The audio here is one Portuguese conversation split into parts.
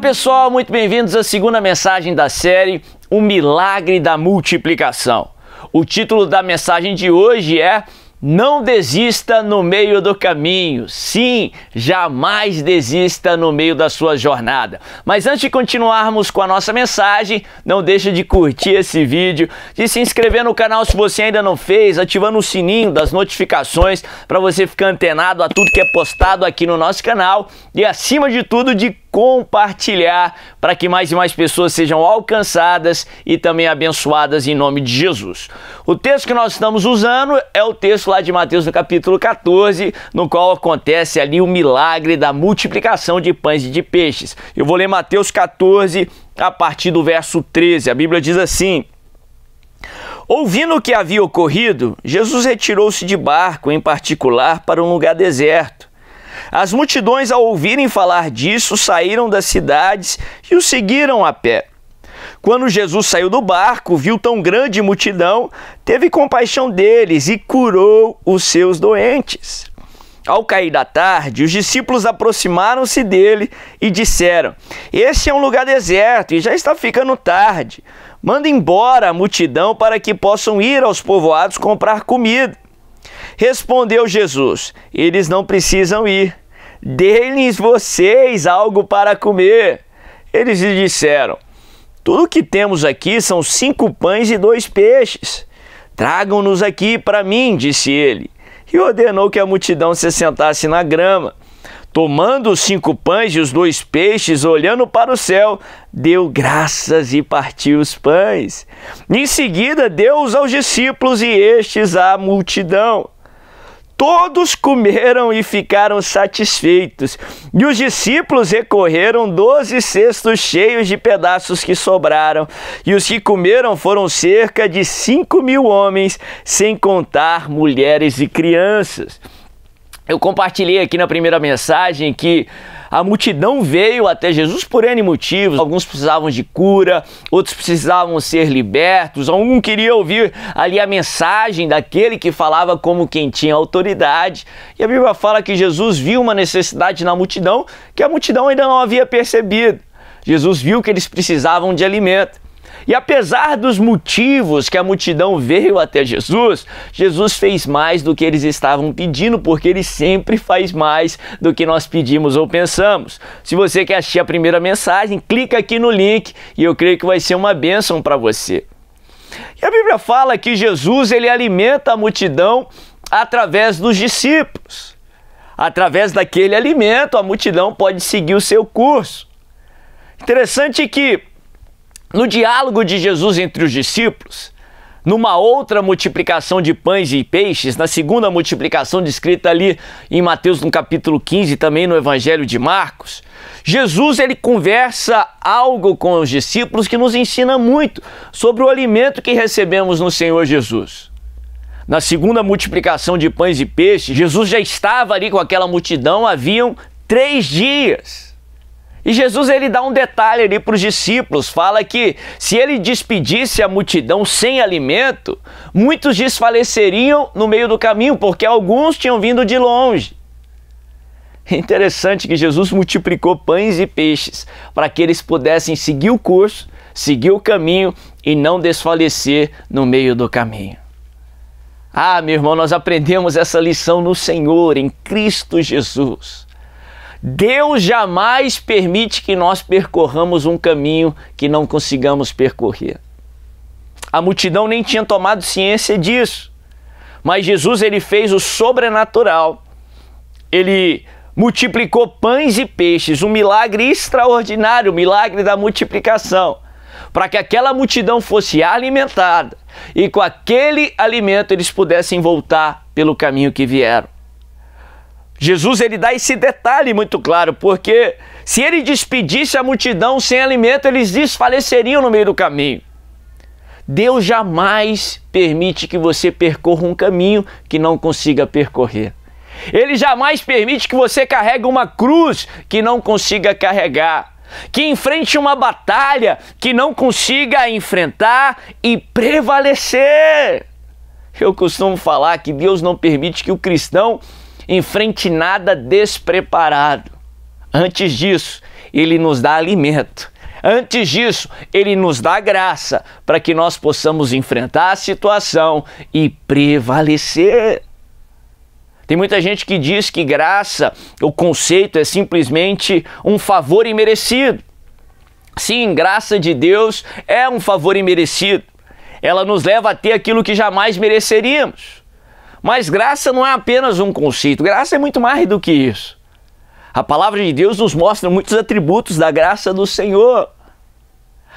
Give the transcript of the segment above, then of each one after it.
pessoal, muito bem-vindos à segunda mensagem da série O Milagre da Multiplicação. O título da mensagem de hoje é Não desista no meio do caminho. Sim, jamais desista no meio da sua jornada. Mas antes de continuarmos com a nossa mensagem, não deixa de curtir esse vídeo, de se inscrever no canal se você ainda não fez, ativando o sininho das notificações para você ficar antenado a tudo que é postado aqui no nosso canal e acima de tudo de compartilhar para que mais e mais pessoas sejam alcançadas e também abençoadas em nome de Jesus. O texto que nós estamos usando é o texto lá de Mateus no capítulo 14, no qual acontece ali o milagre da multiplicação de pães e de peixes. Eu vou ler Mateus 14 a partir do verso 13. A Bíblia diz assim: Ouvindo o que havia ocorrido, Jesus retirou-se de barco, em particular, para um lugar deserto as multidões, ao ouvirem falar disso, saíram das cidades e o seguiram a pé. Quando Jesus saiu do barco, viu tão grande multidão, teve compaixão deles e curou os seus doentes. Ao cair da tarde, os discípulos aproximaram-se dele e disseram: Este é um lugar deserto e já está ficando tarde. Manda embora a multidão para que possam ir aos povoados comprar comida. Respondeu Jesus: Eles não precisam ir. Dê-lhes vocês algo para comer. Eles lhe disseram: Tudo que temos aqui são cinco pães e dois peixes. Tragam-nos aqui para mim, disse ele. E ordenou que a multidão se sentasse na grama. Tomando os cinco pães e os dois peixes, olhando para o céu, deu graças e partiu os pães. Em seguida, deu-os aos discípulos e estes à multidão todos comeram e ficaram satisfeitos. E os discípulos recorreram doze cestos cheios de pedaços que sobraram, e os que comeram foram cerca de cinco mil homens, sem contar mulheres e crianças. Eu compartilhei aqui na primeira mensagem que a multidão veio até Jesus por N motivos. Alguns precisavam de cura, outros precisavam ser libertos, algum queria ouvir ali a mensagem daquele que falava como quem tinha autoridade. E a Bíblia fala que Jesus viu uma necessidade na multidão que a multidão ainda não havia percebido. Jesus viu que eles precisavam de alimento. E apesar dos motivos que a multidão veio até Jesus, Jesus fez mais do que eles estavam pedindo, porque ele sempre faz mais do que nós pedimos ou pensamos. Se você quer assistir a primeira mensagem, clica aqui no link e eu creio que vai ser uma bênção para você. E a Bíblia fala que Jesus ele alimenta a multidão através dos discípulos. Através daquele alimento, a multidão pode seguir o seu curso. Interessante que no diálogo de Jesus entre os discípulos, numa outra multiplicação de pães e peixes, na segunda multiplicação descrita ali em Mateus no capítulo 15, também no Evangelho de Marcos, Jesus ele conversa algo com os discípulos que nos ensina muito sobre o alimento que recebemos no Senhor Jesus. Na segunda multiplicação de pães e peixes, Jesus já estava ali com aquela multidão, haviam três dias. E Jesus ele dá um detalhe ali para os discípulos, fala que se ele despedisse a multidão sem alimento, muitos desfaleceriam no meio do caminho, porque alguns tinham vindo de longe. É interessante que Jesus multiplicou pães e peixes para que eles pudessem seguir o curso, seguir o caminho e não desfalecer no meio do caminho. Ah, meu irmão, nós aprendemos essa lição no Senhor, em Cristo Jesus. Deus jamais permite que nós percorramos um caminho que não consigamos percorrer. A multidão nem tinha tomado ciência disso. Mas Jesus ele fez o sobrenatural. Ele multiplicou pães e peixes, um milagre extraordinário, o milagre da multiplicação, para que aquela multidão fosse alimentada e com aquele alimento eles pudessem voltar pelo caminho que vieram. Jesus ele dá esse detalhe muito claro, porque se ele despedisse a multidão sem alimento, eles desfaleceriam no meio do caminho. Deus jamais permite que você percorra um caminho que não consiga percorrer. Ele jamais permite que você carregue uma cruz que não consiga carregar, que enfrente uma batalha que não consiga enfrentar e prevalecer. Eu costumo falar que Deus não permite que o cristão enfrente nada despreparado. Antes disso, ele nos dá alimento. Antes disso, ele nos dá graça para que nós possamos enfrentar a situação e prevalecer. Tem muita gente que diz que graça, o conceito é simplesmente um favor imerecido. Sim, graça de Deus é um favor imerecido. Ela nos leva a ter aquilo que jamais mereceríamos. Mas graça não é apenas um conceito, graça é muito mais do que isso. A palavra de Deus nos mostra muitos atributos da graça do Senhor.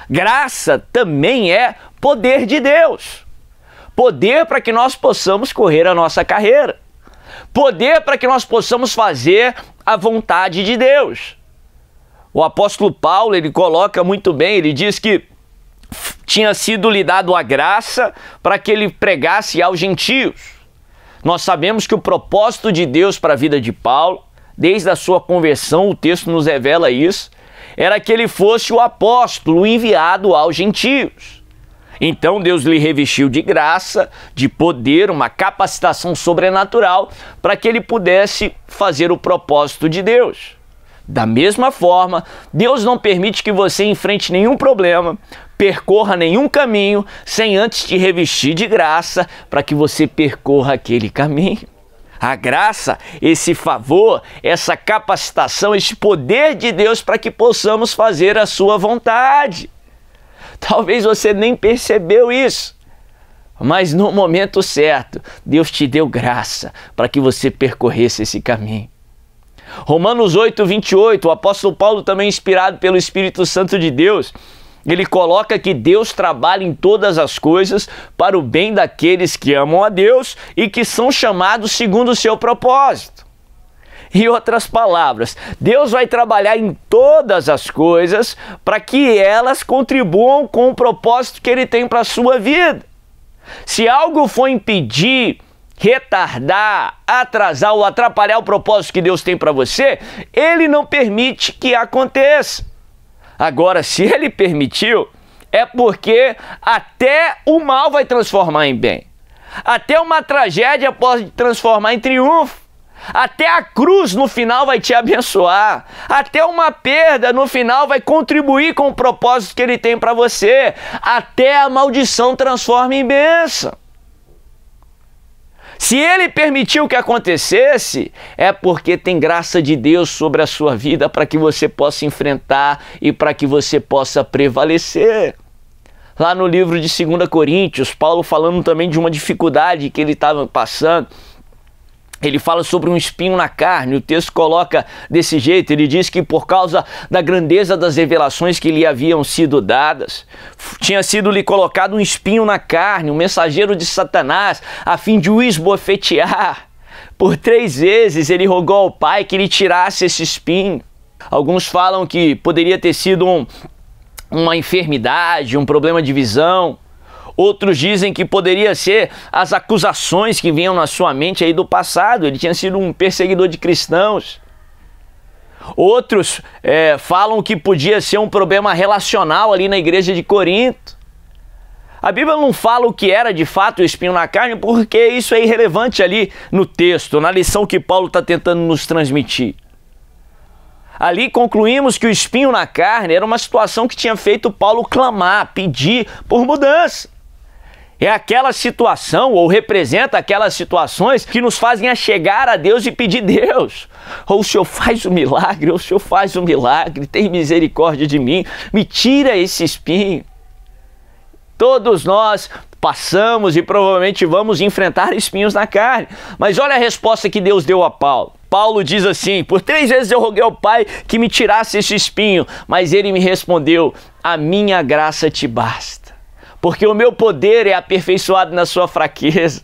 Graça também é poder de Deus. Poder para que nós possamos correr a nossa carreira. Poder para que nós possamos fazer a vontade de Deus. O apóstolo Paulo, ele coloca muito bem, ele diz que tinha sido lhe dado a graça para que ele pregasse aos gentios. Nós sabemos que o propósito de Deus para a vida de Paulo, desde a sua conversão, o texto nos revela isso, era que ele fosse o apóstolo enviado aos gentios. Então Deus lhe revestiu de graça, de poder, uma capacitação sobrenatural para que ele pudesse fazer o propósito de Deus. Da mesma forma, Deus não permite que você enfrente nenhum problema, percorra nenhum caminho sem antes te revestir de graça para que você percorra aquele caminho. A graça, esse favor, essa capacitação, esse poder de Deus para que possamos fazer a sua vontade. Talvez você nem percebeu isso. Mas no momento certo, Deus te deu graça para que você percorresse esse caminho. Romanos 8, 28, o apóstolo Paulo, também inspirado pelo Espírito Santo de Deus, ele coloca que Deus trabalha em todas as coisas para o bem daqueles que amam a Deus e que são chamados segundo o seu propósito. Em outras palavras, Deus vai trabalhar em todas as coisas para que elas contribuam com o propósito que Ele tem para a sua vida. Se algo for impedir, retardar, atrasar ou atrapalhar o propósito que Deus tem para você, Ele não permite que aconteça. Agora, se ele permitiu, é porque até o mal vai transformar em bem. Até uma tragédia pode transformar em triunfo. Até a cruz no final vai te abençoar. Até uma perda no final vai contribuir com o propósito que ele tem para você. Até a maldição transforma em bênção. Se ele permitiu que acontecesse, é porque tem graça de Deus sobre a sua vida para que você possa enfrentar e para que você possa prevalecer. Lá no livro de 2 Coríntios, Paulo falando também de uma dificuldade que ele estava passando ele fala sobre um espinho na carne, o texto coloca desse jeito, ele diz que por causa da grandeza das revelações que lhe haviam sido dadas, tinha sido lhe colocado um espinho na carne, um mensageiro de Satanás, a fim de o esbofetear. Por três vezes ele rogou ao Pai que lhe tirasse esse espinho. Alguns falam que poderia ter sido um, uma enfermidade, um problema de visão. Outros dizem que poderia ser as acusações que vinham na sua mente aí do passado. Ele tinha sido um perseguidor de cristãos. Outros é, falam que podia ser um problema relacional ali na igreja de Corinto. A Bíblia não fala o que era de fato o espinho na carne, porque isso é irrelevante ali no texto, na lição que Paulo está tentando nos transmitir. Ali concluímos que o espinho na carne era uma situação que tinha feito Paulo clamar, pedir por mudança é aquela situação ou representa aquelas situações que nos fazem a chegar a Deus e pedir Deus. Ou o Senhor faz o um milagre, ou o Senhor faz o um milagre, tem misericórdia de mim, me tira esse espinho. Todos nós passamos e provavelmente vamos enfrentar espinhos na carne. Mas olha a resposta que Deus deu a Paulo. Paulo diz assim: Por três vezes eu roguei ao Pai que me tirasse esse espinho, mas ele me respondeu: A minha graça te basta porque o meu poder é aperfeiçoado na sua fraqueza.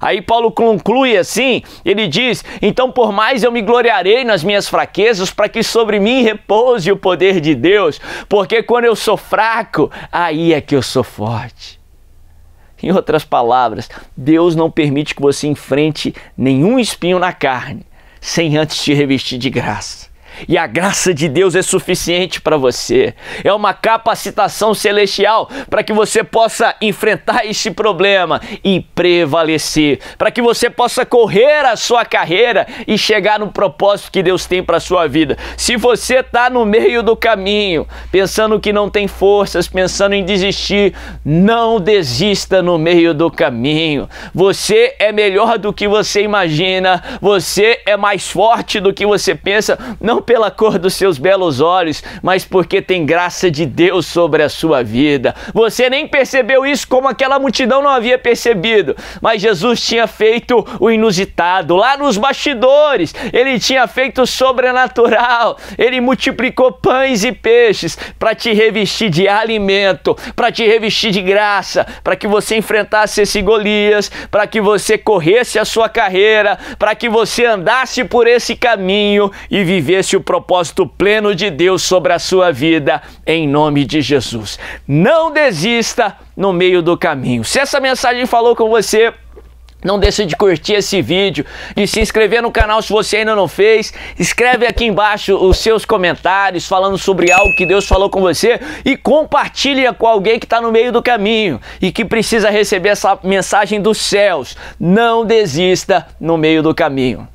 Aí Paulo conclui assim: ele diz, Então, por mais eu me gloriarei nas minhas fraquezas, para que sobre mim repouse o poder de Deus, porque quando eu sou fraco, aí é que eu sou forte. Em outras palavras, Deus não permite que você enfrente nenhum espinho na carne, sem antes te revestir de graça. E a graça de Deus é suficiente para você. É uma capacitação celestial para que você possa enfrentar este problema e prevalecer, para que você possa correr a sua carreira e chegar no propósito que Deus tem para sua vida. Se você está no meio do caminho, pensando que não tem forças, pensando em desistir, não desista no meio do caminho. Você é melhor do que você imagina, você é mais forte do que você pensa. Não pela cor dos seus belos olhos, mas porque tem graça de Deus sobre a sua vida. Você nem percebeu isso como aquela multidão não havia percebido, mas Jesus tinha feito o inusitado lá nos bastidores. Ele tinha feito o sobrenatural. Ele multiplicou pães e peixes para te revestir de alimento, para te revestir de graça, para que você enfrentasse esse Golias, para que você corresse a sua carreira, para que você andasse por esse caminho e vivesse o propósito pleno de Deus sobre a sua vida, em nome de Jesus. Não desista no meio do caminho. Se essa mensagem falou com você, não deixe de curtir esse vídeo, de se inscrever no canal se você ainda não fez. Escreve aqui embaixo os seus comentários falando sobre algo que Deus falou com você e compartilha com alguém que está no meio do caminho e que precisa receber essa mensagem dos céus. Não desista no meio do caminho.